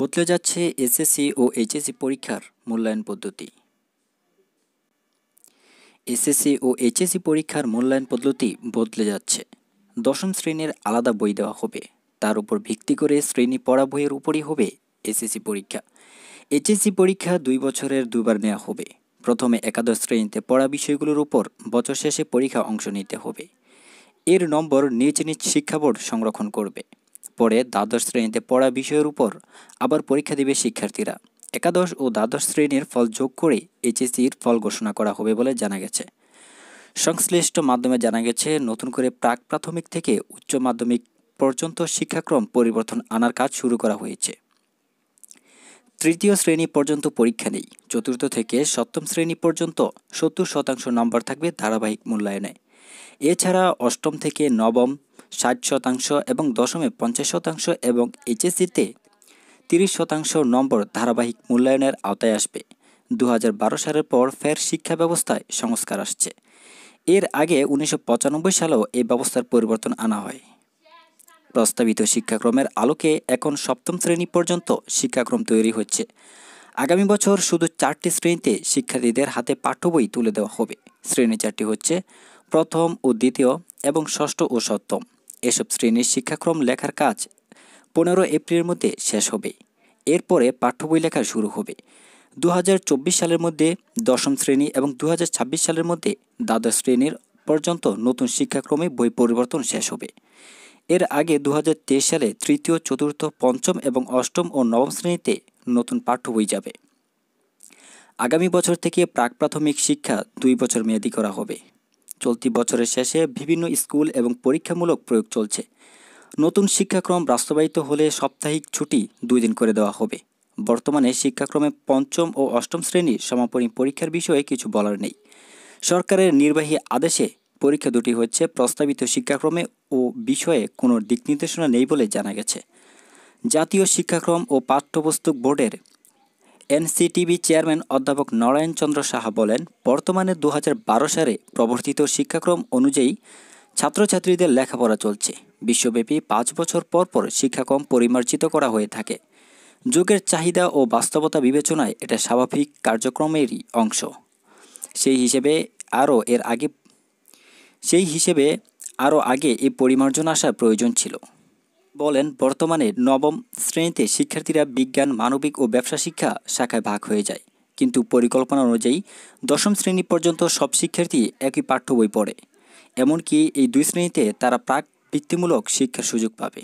বদলে যাচ্ছে এসএসসি ও এইচএসসি পরীক্ষার মূল্যায়ন পদ্ধতি এসএসসি ও এইচএসসি পরীক্ষার মূল্যায়ন পদ্ধতি বদলে যাচ্ছে দশম শ্রেণীর আলাদা বই দেওয়া হবে তার উপর ভিত্তি করে শ্রেণী পড়া বইয়ের উপরই হবে এসএসসি পরীক্ষা এইচএসসি পরীক্ষা দুই বছরের দুবার নেওয়া হবে প্রথমে একাদশ শ্রেণীতে পড়া বিষয়গুলোর উপর বছর শেষে পরীক্ষা অংশ নিতে হবে এর নম্বর নিজ নিজ শিক্ষা বোর্ড সংরক্ষণ করবে পরে দ্বাদশ শ্রেণীতে পড়া বিষয়ের উপর আবার পরীক্ষা দেবে শিক্ষার্থীরা একাদশ ও দ্বাদশ শ্রেণীর ফল যোগ করে এইচএসসির ফল ঘোষণা করা হবে বলে জানা গেছে সংশ্লিষ্ট মাধ্যমে জানা গেছে নতুন করে প্রাক প্রাথমিক থেকে উচ্চ মাধ্যমিক পর্যন্ত শিক্ষাক্রম পরিবর্তন আনার কাজ শুরু করা হয়েছে তৃতীয় শ্রেণী পর্যন্ত পরীক্ষা নেই চতুর্থ থেকে সপ্তম শ্রেণী পর্যন্ত সত্তর শতাংশ নম্বর থাকবে ধারাবাহিক মূল্যায়নে এছাড়া অষ্টম থেকে নবম ষাট শতাংশ এবং দশমে পঞ্চাশ শতাংশ এবং এইচএসসিতে তিরিশ শতাংশ নম্বর ধারাবাহিক মূল্যায়নের আওতায় আসবে দু সালের পর ফের শিক্ষা ব্যবস্থায় সংস্কার আসছে এর আগে উনিশশো পঁচানব্বই সালেও এই ব্যবস্থার পরিবর্তন আনা হয় প্রস্তাবিত শিক্ষাক্রমের আলোকে এখন সপ্তম শ্রেণী পর্যন্ত শিক্ষাক্রম তৈরি হচ্ছে আগামী বছর শুধু চারটি শ্রেণীতে শিক্ষার্থীদের হাতে পাঠ্য বই তুলে দেওয়া হবে শ্রেণী চারটি হচ্ছে প্রথম ও দ্বিতীয় এবং ষষ্ঠ ও সপ্তম এসব শ্রেণীর শিক্ষাক্রম লেখার কাজ পনেরো এপ্রিলের মধ্যে শেষ হবে এরপরে পাঠ্য বই লেখা শুরু হবে দু সালের মধ্যে দশম শ্রেণী এবং দু সালের মধ্যে দ্বাদশ শ্রেণীর পর্যন্ত নতুন শিক্ষাক্রমে বই পরিবর্তন শেষ হবে এর আগে দু সালে তৃতীয় চতুর্থ পঞ্চম এবং অষ্টম ও নবম শ্রেণীতে নতুন পাঠ্য বই যাবে আগামী বছর থেকে প্রাক প্রাথমিক শিক্ষা দুই বছর মেয়াদি করা হবে চলতি বছরের শেষে বিভিন্ন স্কুল এবং পরীক্ষামূলক প্রয়োগ চলছে নতুন শিক্ষাক্রম বাস্তবায়িত হলে সাপ্তাহিক ছুটি দুই দিন করে দেওয়া হবে বর্তমানে শিক্ষাক্রমে পঞ্চম ও অষ্টম শ্রেণীর সমাপনী পরীক্ষার বিষয়ে কিছু বলার নেই সরকারের নির্বাহী আদেশে পরীক্ষা দুটি হচ্ছে প্রস্তাবিত শিক্ষাক্রমে ও বিষয়ে কোনো দিক নির্দেশনা নেই বলে জানা গেছে জাতীয় শিক্ষাক্রম ও পাঠ্যপুস্তক বোর্ডের এনসিটিভি চেয়ারম্যান অধ্যাপক নারায়ণ চন্দ্র সাহা বলেন বর্তমানে দু বারো সালে প্রবর্তিত শিক্ষাক্রম অনুযায়ী ছাত্রছাত্রীদের লেখাপড়া চলছে বিশ্বব্যাপী পাঁচ বছর পর পর শিক্ষাক্রম পরিমার্জিত করা হয়ে থাকে যুগের চাহিদা ও বাস্তবতা বিবেচনায় এটা স্বাভাবিক কার্যক্রমেরই অংশ সেই হিসেবে আরও এর আগে সেই হিসেবে আরও আগে এই পরিমার্জন আসার প্রয়োজন ছিল বলেন বর্তমানে নবম শ্রেণীতে শিক্ষার্থীরা বিজ্ঞান মানবিক ও ব্যবসা শিক্ষা শাখায় ভাগ হয়ে যায় কিন্তু পরিকল্পনা অনুযায়ী দশম শ্রেণী পর্যন্ত সব শিক্ষার্থী একই পাঠ্য বই পড়ে এমনকি এই দুই শ্রেণীতে তারা প্রাক বৃত্তিমূলক শিক্ষার সুযোগ পাবে